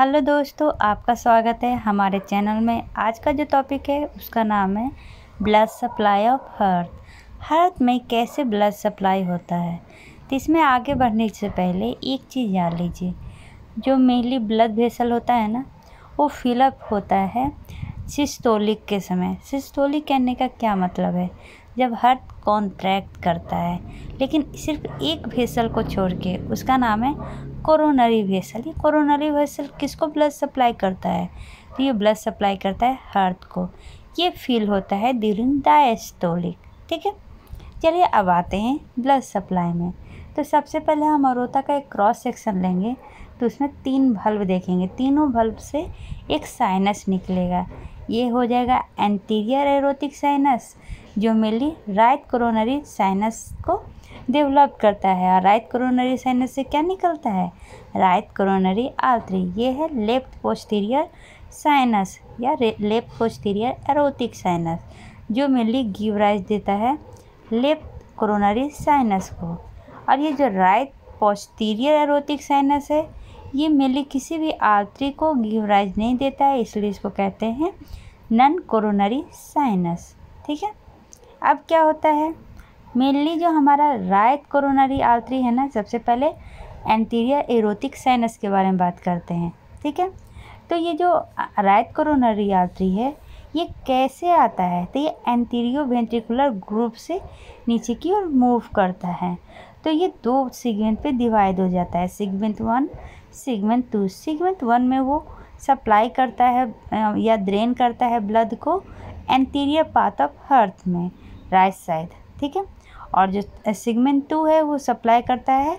hello दोस्तों आपका स्वागत है हमारे चैनल में आज का जो टॉपिक है उसका नाम है blood supply of heart heart में कैसे ब्लड सप्लाई होता है तो इसमें आगे बढ़ने से पहले एक चीज़ जान लीजिए जो मेनली ब्लड वेसल होता है ना वो फिलअप होता है सिस्टोलिक के समय सिस्टोलिक कहने का क्या मतलब है जब हर्ट कॉन्ट्रैक्ट करता है लेकिन सिर्फ एक भेसल को छोड़ के उसका नाम है कोरोनरी वेसल ये कोरोनरी वेसल किसको ब्लड सप्लाई करता है तो ये ब्लड सप्लाई करता है हार्ट को ये फील होता है ड्यूरिंग डायस्टोलिक ठीक है चलिए अब आते हैं ब्लड सप्लाई में तो सबसे पहले हम अरोता का एक क्रॉस सेक्शन लेंगे तो उसमें तीन बल्ब देखेंगे तीनों बल्ब से एक साइनस निकलेगा ये हो जाएगा एंटीरियर एरोटिक साइनस जो मेनली राइट कोरोनरी साइनस को डेवलप करता है और राइट कोरोनरी साइनस से क्या निकलता है राइट कोरोनरी आर्टरी ये है लेफ्ट पोस्टीरियर साइनस या लेफ्ट पोस्टीरियर एरोटिक साइनस जो मेनली राइज देता है लेफ्ट कोरोनरी साइनस को और ये जो राइट पोस्टीरियर एरोटिक साइनस है ये मेनली किसी भी आर्टरी को राइज नहीं देता है इसलिए इसको कहते हैं नन कोरोनरी साइनस ठीक है अब क्या होता है मेनली जो हमारा राइट कोरोनरी आर्टरी है ना सबसे पहले एंटीरियर एरोटिक साइनस के बारे में बात करते हैं ठीक है तो ये जो राइट कोरोनरी आर्टरी है ये कैसे आता है तो ये एंटीरियो वेंट्रिकुलर ग्रुप से नीचे की ओर मूव करता है तो ये दो सिगमेंट पे डिवाइड हो जाता है segment one segment two segment one में वो सप्लाई करता है या ड्रेन करता है ब्लड को एंटीरियर पार्ट ऑफ हर्थ में राइट साइड ठीक है और जो सिगमेंट टू है वो सप्लाई करता है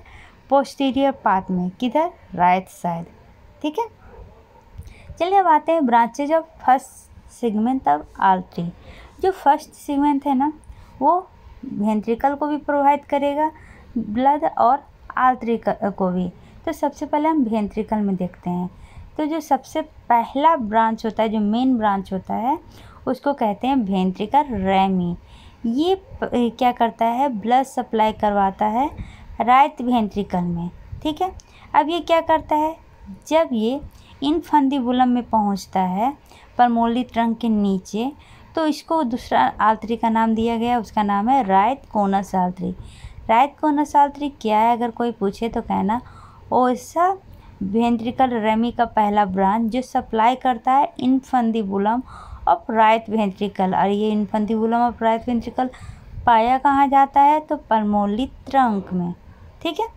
पोस्टीरियर पाथ में किधर राइट साइड ठीक है चलिए अब आते हैं branches of first segment of artery जो फर्स्ट सिगमेंट है ना वो वेंट्रिकल को भी प्रोवाइड करेगा ब्लड और आल्ट्रिकल को भी तो सबसे पहले हम वेंट्रिकल में देखते हैं तो जो सबसे पहला ब्रांच होता है जो मेन ब्रांच होता है उसको कहते हैं वेंट्रिकल रैमी ये क्या करता है ब्लड सप्लाई करवाता है राइट वेंट्रिकल में ठीक है अब ये क्या करता है जब ये इन बुलम में पहुंचता है परमोली ट्रंक के नीचे तो इसको दूसरा आलतरी का नाम दिया गया उसका नाम है right conus artery right conus artery क्या है अगर कोई पूछे तो कहना ओसा वेंट्रिकल रेमी का पहला ब्रांच जो सप्लाई करता है infundibulum of right ventricle और ये इन्फेंटिबुलम ऑफ राइट वेंट्रिकल पाया कहाँ जाता है तो परमोली ट्रंक में ठीक है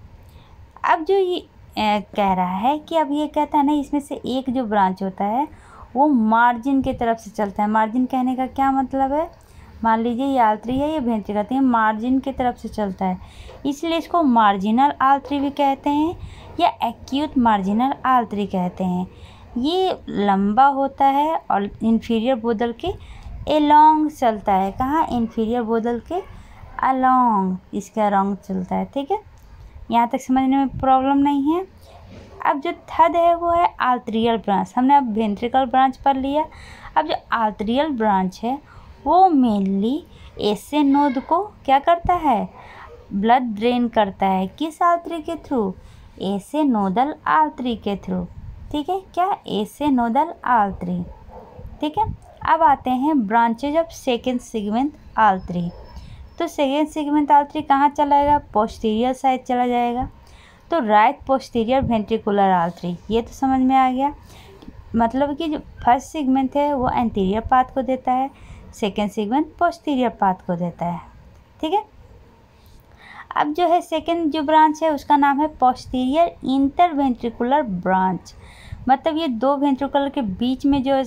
अब जो ये ए, कह रहा है कि अब ये कहता है ना इसमें से एक जो ब्रांच होता है वो मार्जिन के तरफ से चलता है मार्जिन कहने का क्या मतलब है मान लीजिए ये आलत्री है ये भेंत्री कहते हैं तो मार्जिन की तरफ से चलता है इसलिए इसको मार्जिनल आलत्री भी कहते हैं या एक्यूट मार्जिनल आलत्री कहते हैं ये लंबा होता है और इन्फीरियर बोदल के एलोंग चलता है कहाँ इन्फीरियर बोदल के अलोंग इसका रॉन्ग चलता है ठीक है यहाँ तक समझने में प्रॉब्लम नहीं है अब जो थर्ड है वो है आल्ट्रियल ब्रांच हमने अब वेंट्रिकल ब्रांच पर लिया अब जो आल्ट्रियल ब्रांच है वो मेनली ऐसे नोद को क्या करता है ब्लड ड्रेन करता है किस आल्त्री के थ्रू ऐसे नोदल आल्त्री के थ्रू ठीक है क्या ए से नोडल आल थ्री ठीक है अब आते हैं branches of second segment artery तो सेकेंड सिगमेंट आल थ्री कहाँ चलाएगा पोस्टीरियर साइड चला जाएगा तो right posterior ventricular artery ये तो समझ में आ गया मतलब कि जो फर्स्ट सिगमेंट है वो एंटीरियर पाथ को देता है सेकेंड सिगमेंट पोस्टीरियर पाथ को देता है ठीक है अब जो है सेकेंड जो ब्रांच है उसका नाम है पोस्टीरियर इंटरवेंट्रिकुलर ब्रांच मतलब ये दो वेंट्रिकल के बीच में जो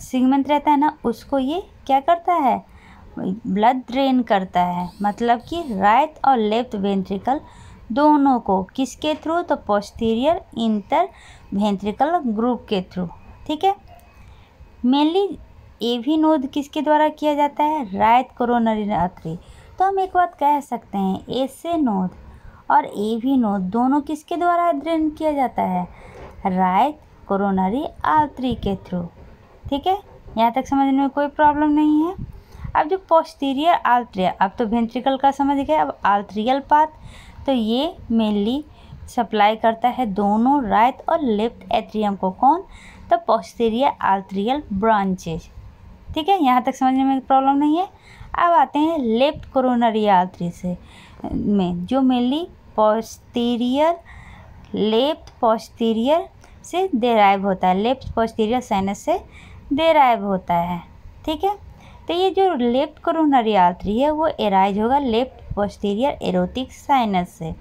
सिगमेंट रहता है ना उसको ये क्या करता है ब्लड ड्रेन करता है मतलब कि राइट और लेफ्ट वेंट्रिकल दोनों को किसके थ्रू तो पोस्टीरियर इंटर वेंट्रिकल ग्रुप के थ्रू ठीक है मेनली ए भी नोद किसके द्वारा किया जाता है राइट कोरोनरी आर्टरी तो हम एक बात कह सकते हैं ए से नोद और ए भी नोद दोनों किसके द्वारा ड्रेन किया जाता है राइट कोरोनरी आर्टरी के थ्रू ठीक है यहाँ तक समझने में कोई प्रॉब्लम नहीं है अब जो पोस्टीरियर आल्ट्रिया अब तो वेंट्रिकल का समझ गए अब आल्ट्रियल पाथ तो ये मेनली सप्लाई करता है दोनों राइट और लेफ्ट एट्रियम को कौन तो पोस्टीरियर आल्ट्रियल ब्रांचेज ठीक है यहाँ तक समझने में प्रॉब्लम नहीं है अब आते हैं लेफ्ट कोरोनरी आल्ट्री से में जो मेनली पोस्टीरियर लेफ्ट पोस्टीरियर से डेराइव होता है लेफ्ट पोस्टीरियर साइनस से डेराइव होता है ठीक है तो ये जो लेफ्ट कोरोनरी आर्टरी है वो एराइज होगा लेफ्ट पोस्टीरियर एरोटिक साइनस से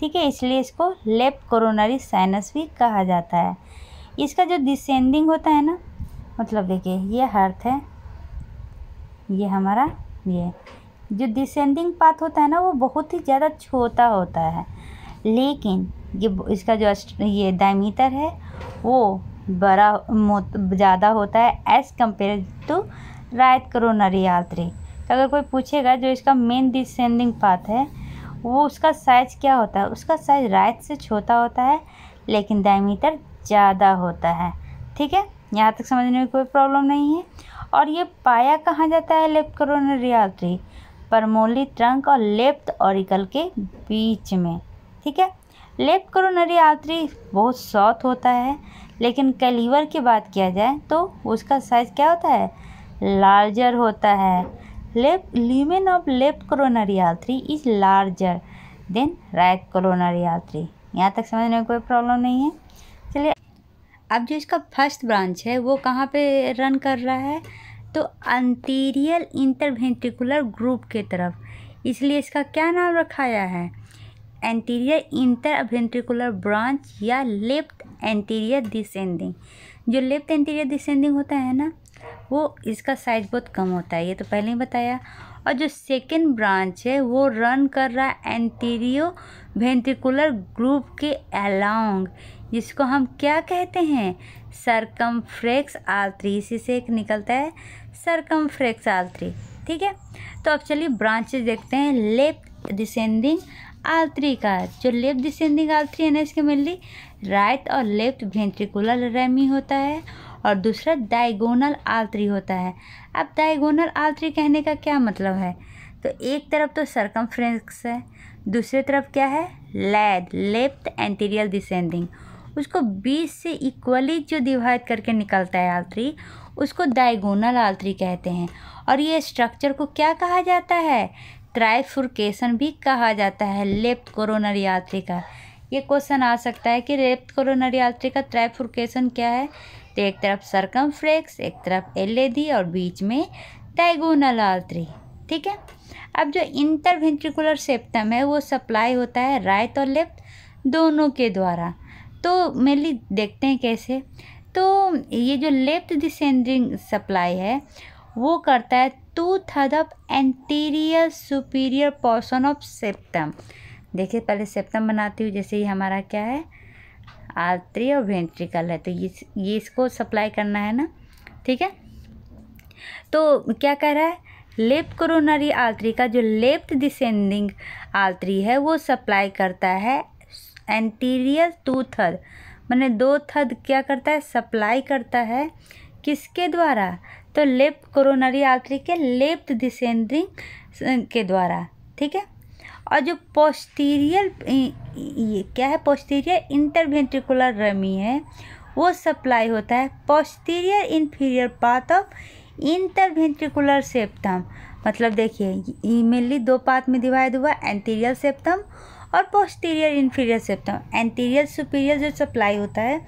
ठीक है इसलिए इसको लेफ्ट कोरोनरी साइनस भी कहा जाता है इसका जो डिसेंडिंग होता है ना मतलब देखिए ये हर्थ है ये हमारा ये जो डिसेंडिंग पाथ होता है ना वो बहुत ही ज़्यादा छोटा होता है लेकिन ये इसका जो अस्ट ये डायमीटर है वो बड़ा ज़्यादा होता है as compare to right coronary artery तो अगर कोई पूछेगा जो इसका मेन डिसेंडिंग पाथ है वो उसका साइज़ क्या होता है उसका साइज़ राइट से छोटा होता है लेकिन डायमीटर ज़्यादा होता है ठीक है यहाँ तक समझने में कोई प्रॉब्लम नहीं है और ये पाया कहाँ जाता है left coronary artery pulmonary trunk और लेफ्ट ऑरिकल के बीच में ठीक है लेफ्ट करोनरी आर्टरी बहुत सॉफ्ट होता है लेकिन कैलीवर की बात किया जाए तो उसका साइज़ क्या होता है लार्जर होता है left lumen of left coronary artery is larger than right coronary artery यहाँ तक समझने में कोई प्रॉब्लम नहीं है चलिए अब जो इसका फर्स्ट ब्रांच है वो कहाँ पे रन कर रहा है तो अंटीरियल इंटरवेंट्रिकुलर ग्रुप के तरफ इसलिए इसका क्या नाम रखाया है एंटीरियर इंटर अभेंट्रिकुलर ब्रांच या लेफ्ट एंटीरियर डिसेंडिंग जो लेफ्ट एंटीरियर डिसेंडिंग होता है ना वो इसका साइज बहुत कम होता है ये तो पहले ही बताया और जो सेकेंड ब्रांच है वो रन कर रहा है एंटीरियो वेंट्रिकुलर ग्रुप के अलोंग जिसको हम क्या कहते हैं सरकम फ्रेक्स आल थ्री इसी से एक निकलता है सरकम फ्रेक्स आल थ्री ठीक है तो अब चलिए ब्रांचेस देखते हैं लेफ्ट डिसेंडिंग आल थ्री का जो लेफ्ट डिसेंडिंग आल थ्री है ना इसके मेनली राइट और लेफ्ट वेंट्रिकुलर रेमी होता है और दूसरा डायगोनल आल थ्री होता है अब डायगोनल आल थ्री कहने का क्या मतलब है तो एक तरफ तो सरकम है दूसरी तरफ क्या है लेड लेफ्ट एंटीरियर डिसेंडिंग उसको बीस से इक्वली जो डिवाइड करके निकलता है आल उसको डायगोनल आल कहते हैं और ये स्ट्रक्चर को क्या कहा जाता है ट्राइफुरकेशन भी कहा जाता है लेफ्ट कोरोनरी का ये क्वेश्चन आ सकता है कि लेफ्ट कोरोनरी का ट्राइफुरकेशन क्या है तो एक तरफ सरकम एक तरफ एल और बीच में टाइगोनल आर्टरी ठीक है अब जो इंटरवेंट्रिकुलर सेप्टम है वो सप्लाई होता है राइट और लेफ्ट दोनों के द्वारा तो मेनली देखते हैं कैसे तो ये जो लेफ्ट डिसेंडिंग सप्लाई है वो करता है two third of anterior superior portion of septum देखिए पहले सेप्टम बनाती हूँ जैसे ये हमारा क्या है आर्ट्री और वेंट्रिकल है तो ये ये इसको सप्लाई करना है ना ठीक है तो क्या कह रहा है लेफ्ट कोरोनरी आल्ट्री का जो लेफ्ट डिसेंडिंग आल्ट्री है वो सप्लाई करता है एंटीरियर टू थर्ड मैंने दो थर्ड क्या करता है सप्लाई करता है किसके द्वारा तो लेफ्ट कोरोनरी आर्टरी के लेफ्ट डिसेंडिंग के द्वारा ठीक है और जो पोस्टीरियल ये क्या है पोस्टीरियर इंटरवेंट्रिकुलर रमी है वो सप्लाई होता है posterior inferior part of interventricular septum मतलब देखिए मेनली दो पार्ट में डिवाइड हुआ एंटीरियर सेप्टम और posterior inferior septum anterior superior जो सप्लाई होता है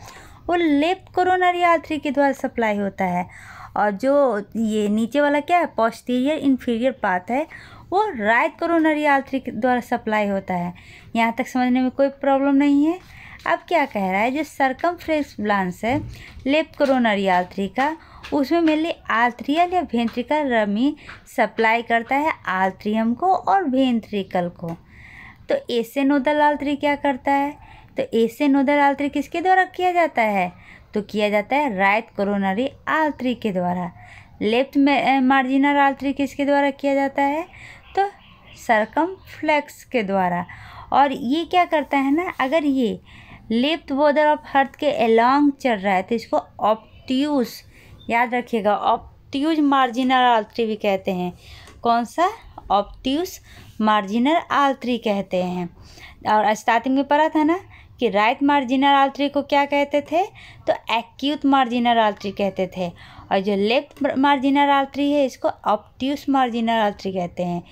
वो लेफ्ट कोरोनरी आर्थरी के द्वारा सप्लाई होता है और जो ये नीचे वाला क्या है पोस्टीरियर इन्फीरियर पाथ है वो राइट कोरोनरी आर्थरी के द्वारा सप्लाई होता है यहाँ तक समझने में कोई प्रॉब्लम नहीं है अब क्या कह रहा है जो सरकम फ्रेक्स ब्लांस है लेफ्ट कोरोनरी आर्थरी का उसमें मेनली आर्थ्रियल या वेंट्रिकल रमी सप्लाई करता है आर्थ्रियम को और वेंट्रिकल को तो एसे नोदल आर्थरी क्या करता है तो ऐसे नोडल आल्त्री किसके द्वारा किया जाता है तो किया जाता है राइट कोरोनरी आल्ट्री के द्वारा लेफ्ट में मार्जिनल आल्ट्री किसके द्वारा किया जाता है तो सरकम फ्लैक्स के द्वारा और ये क्या करता है ना अगर ये लेफ्ट बॉर्डर ऑफ हर्थ के अलॉन्ग चल रहा है तो इसको ऑप्ट्यूस याद रखिएगा ऑप्ट्यूज मार्जिनल आल्ट्री भी कहते हैं कौन सा ऑप्ट्यूस मार्जिनल आल्ट्री कहते हैं और स्टार्टिंग में पढ़ा था ना कि राइट मार्जिनल आर्टरी को क्या कहते थे तो एक्यूट मार्जिनल आर्टरी कहते थे और जो लेफ्ट मार्जिनल आर्टरी है इसको ऑप्टिस मार्जिनल आल्ट्री कहते हैं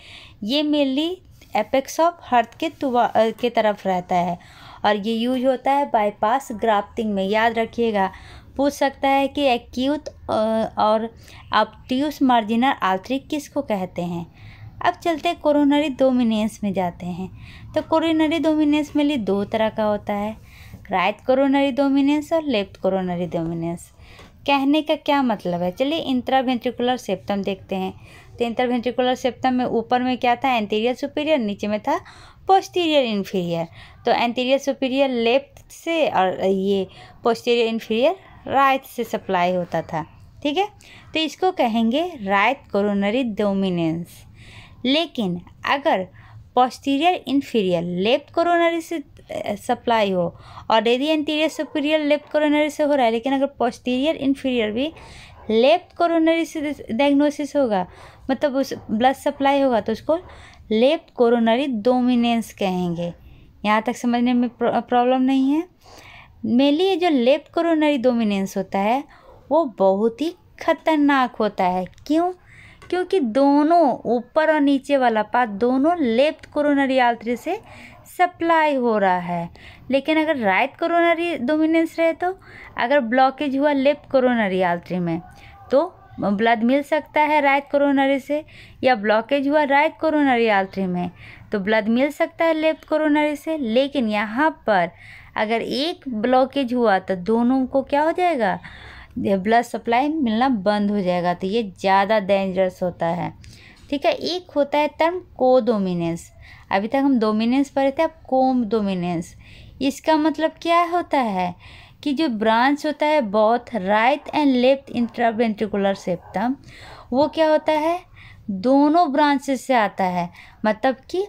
ये मेनली एपेक्स ऑफ हर्थ के तुवा के तरफ रहता है और ये यूज होता है बाईपास ग्राफ्टिंग में याद रखिएगा पूछ सकता है कि एक्यूट और ऑप्टिस मार्जिनल आर्टरी किसको कहते हैं अब चलते हैं कोरोनरी डोमिनेंस में जाते हैं तो कोरोनरी डोमिनेंस में लिए दो तरह का होता है राइट कोरोनरी डोमिनेंस और लेफ्ट कोरोनरी डोमिनेंस कहने का क्या मतलब है चलिए इंट्रावेंट्रिकुलर सेप्टम देखते हैं तो इंट्रावेंट्रिकुलर सेप्टम में ऊपर में क्या था एंटीरियर सुपीरियर नीचे में था पोस्टीरियर इन्फीरियर तो एंटीरियर सुपीरियर लेफ्ट से और ये पोस्टीरियर इन्फीरियर राइट से सप्लाई होता था ठीक है तो इसको कहेंगे राइट कोरोनरी डोमिनेंस लेकिन अगर पोस्टीरियर इन्फीरियर लेफ्ट कोरोनरी से सप्लाई हो और यदि एंटीरियर सुपीरियर लेफ्ट कोरोनरी से हो रहा है लेकिन अगर पोस्टीरियर इन्फीरियर भी लेफ्ट कोरोनरी से डायग्नोसिस होगा मतलब उस ब्लड सप्लाई होगा तो उसको लेफ्ट कोरोनरी डोमिनेंस कहेंगे यहाँ तक समझने में प्रॉब्लम नहीं है मेनली ये जो लेफ्ट कोरोनरी डोमिनेंस होता है वो बहुत ही खतरनाक होता है क्यों क्योंकि दोनों ऊपर और नीचे वाला पाथ दोनों लेफ्ट कोरोनरी आर्टरी से सप्लाई हो रहा है लेकिन अगर राइट कोरोनरी डोमिनेंस रहे तो अगर ब्लॉकेज हुआ लेफ्ट कोरोनरी आर्टरी में तो ब्लड मिल सकता है राइट कोरोनरी से या ब्लॉकेज हुआ राइट कोरोनरी आर्टरी में तो ब्लड मिल सकता है लेफ्ट कोरोनरी से लेकिन यहाँ पर अगर एक ब्लॉकेज हुआ तो दोनों को क्या हो जाएगा ब्लड सप्लाई मिलना बंद हो जाएगा तो ये ज़्यादा डेंजरस होता है ठीक है एक होता है टर्म को डोमिनेंस अभी तक हम डोमिनेंस पढ़े थे अब कोम डोमिनेंस इसका मतलब क्या होता है कि जो ब्रांच होता है both right and left intraventricular septum वो क्या होता है दोनों ब्रांचेस से आता है मतलब कि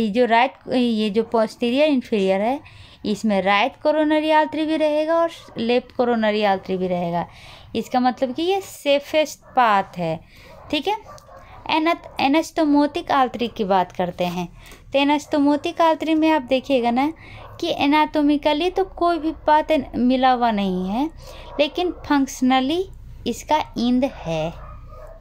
ये जो राइट ये जो पोस्टीरियर इन्फीरियर है इसमें राइट कोरोनरी आल्ट्री भी रहेगा और लेफ्ट कोरोनरी आल्ट्री भी रहेगा इसका मतलब कि ये सेफेस्ट पाथ है ठीक है एनत एनेस्टोमोटिक आल्ट्री की बात करते हैं तो एनेस्टोमोटिक आल्ट्री में आप देखिएगा ना कि एनाटोमिकली तो कोई भी पात मिला हुआ नहीं है लेकिन फंक्शनली इसका इंद है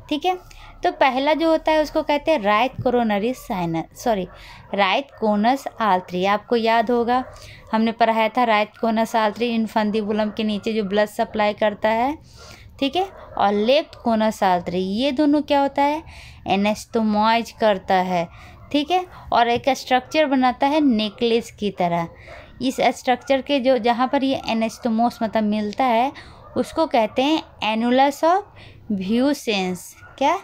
ठीक है तो पहला जो होता है उसको कहते हैं right coronary sinus sorry right conus artery आपको याद होगा हमने पढ़ाया था राइट कोनस आल्त्री बुलम के नीचे जो ब्लड सप्लाई करता है ठीक है और लेफ्ट कोनस आल्त्री ये दोनों क्या होता है एनेस्टोमाइज करता है ठीक है और एक स्ट्रक्चर बनाता है नेकलेस की तरह इस स्ट्रक्चर के जो जहाँ पर ये एनेस्टोमोस मतलब मिलता है उसको कहते हैं एनुलस ऑफ व्यूसेंस क्या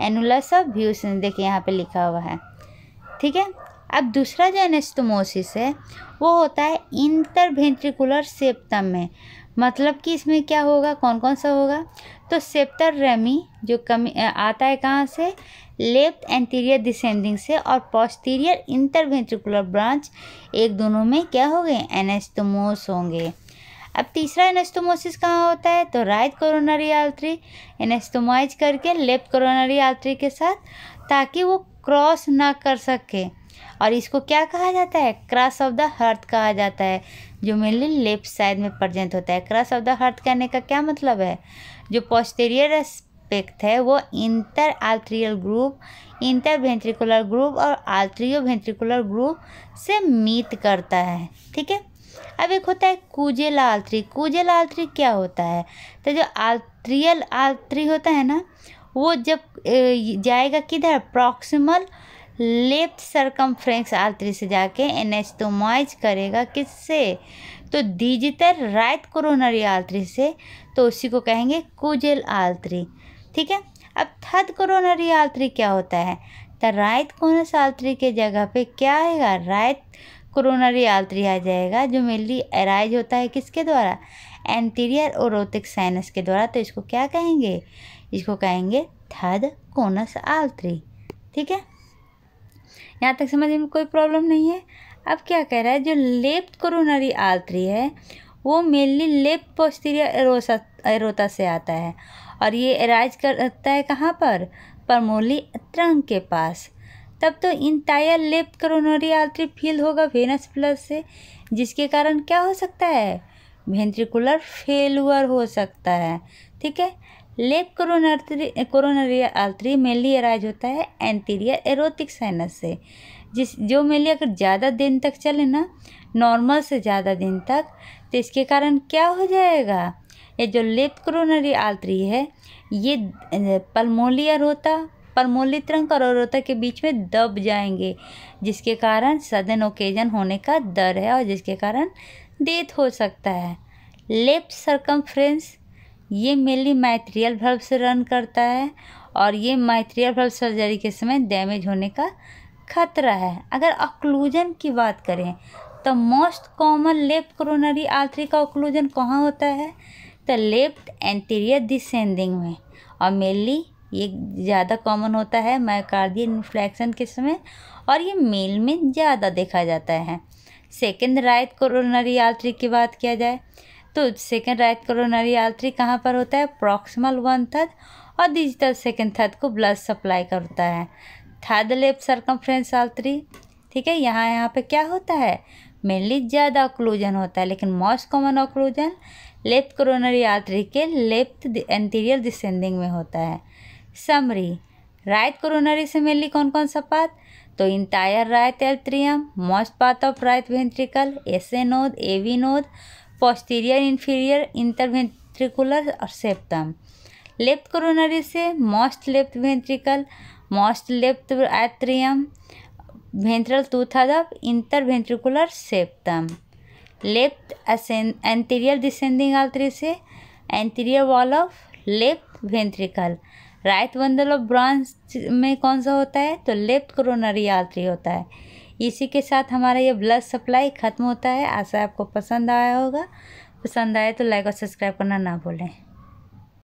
एनुलस ऑफ व्यूस देखिए यहाँ पे लिखा हुआ है ठीक है अब दूसरा जो एनेस्टोमोसिस है वो होता है इंटरवेंट्रिकुलर सेप्टम में मतलब कि इसमें क्या होगा कौन कौन सा होगा तो सेप्टर रेमी जो कमी आता है कहाँ से लेफ्ट एंटीरियर डिसेंडिंग से और पोस्टीरियर इंटरवेंट्रिकुलर ब्रांच एक दोनों में क्या हो गए एनेस्टोमोस होंगे अब तीसरा एनेस्टोमोसिस कहाँ होता है तो राइट कोरोनरी आल्ट्री एनेस्टोमाइज करके लेफ्ट कोरोनरी आल्ट्री के साथ ताकि वो क्रॉस ना कर सके और इसको क्या कहा जाता है क्रॉस ऑफ द हर्थ कहा जाता है जो मेनली लेफ्ट साइड में प्रजेंट होता है क्रॉस ऑफ द हर्थ कहने का क्या मतलब है जो पोस्टेरियर एस्पेक्ट है वो inter atrial group inter ventricular group और आल्ट्रियो वेंट्रिकुलर ग्रुप से मीट करता है ठीक है अब एक होता है कुजेल आलत्री कुजेल आलत्री क्या होता है तो जो आलत्रियल आलत्री होता है ना वो जब जाएगा किधर प्रॉक्सिमल लेफ्ट सरकमफ्रेंस आलत्री से जाके मॉइज करेगा किससे तो डिजिटल राइट कोरोनरी आलत्री से तो उसी को कहेंगे कुजेल आलत्री ठीक है अब थर्ड कोरोनरी आलत्री क्या होता है तो राइट कोनस आलत्री के जगह पे क्या आएगा राइट कोरोनरी आर्टरी आ जाएगा जो मेनली एराइज होता है किसके द्वारा एंटीरियर और रोतिक साइनस के द्वारा तो इसको क्या कहेंगे इसको कहेंगे थर्ड कोनस आर्टरी ठीक है यहाँ तक समझ में कोई प्रॉब्लम नहीं है अब क्या कह रहा है जो लेफ्ट कोरोनरी आर्टरी है वो मेनली लेफ्ट पोस्टीरियर एरोसा एरोता से आता है और ये एराइज करता है कहाँ पर परमोली ट्रंक के पास तब तो entire left coronary artery fill होगा वेनस प्लस से जिसके कारण क्या हो सकता है वेंट्रिकुलर फेलअर हो सकता है ठीक है left coronary coronary artery mainly arise होता है एंटीरियर एरोटिक साइनस से जिस जो मेनली अगर ज़्यादा दिन तक चले ना नॉर्मल से ज़्यादा दिन तक तो इसके कारण क्या हो जाएगा ये जो लेफ्ट क्रोनरी आर्टरी है ये पल्मोलियर होता परमोलित रंग और अवरोधता के बीच में दब जाएंगे जिसके कारण सदन ओकेजन होने का दर है और जिसके कारण डेथ हो सकता है लेफ्ट फ्रेंस ये मेनली मैथ्रियल भल्ब से रन करता है और ये मैथ्रियल भल्ब सर्जरी के समय डैमेज होने का खतरा है अगर ऑक्लूजन की बात करें तो most common left coronary artery का ऑक्लूजन कहाँ होता है तो लेफ्ट एंटीरियर डिसेंडिंग में और मेनली ये ज़्यादा कॉमन होता है मैकार्डियल इन्फ्लेक्शन के समय और ये मेल में ज़्यादा देखा जाता है सेकेंड राइट कोरोनरी आर्टरी की बात किया जाए तो सेकेंड राइट कोरोनरी आर्टरी कहाँ पर होता है प्रॉक्सिमल वन थर्ड और डिजिटल सेकेंड थर्ड को ब्लड सप्लाई करता है थर्ड लेफ्ट सरकमफ्रेंस आल्ट्री ठीक है यहाँ यहाँ पे क्या होता है मेनली ज़्यादा ऑक्लूजन होता है लेकिन most common occlusion left coronary artery के लेफ्ट एंटीरियर डिसेंडिंग में होता है समरी राइट कोरोनरी से मेनली कौन कौन सा पात तो entire right atrium most part of right ventricle SA node AV node posterior inferior interventricular और सेप्टम लेफ्ट कोरोनरी से most left ventricle most left atrium ventral tooth interventricular septum left anterior descending artery से anterior wall of left ventricle right bundle of branch में कौन सा होता है तो left coronary artery होता है इसी के साथ हमारा ये ब्लड सप्लाई ख़त्म होता है आशा आपको पसंद आया होगा पसंद आए तो लाइक और सब्सक्राइब करना ना भूलें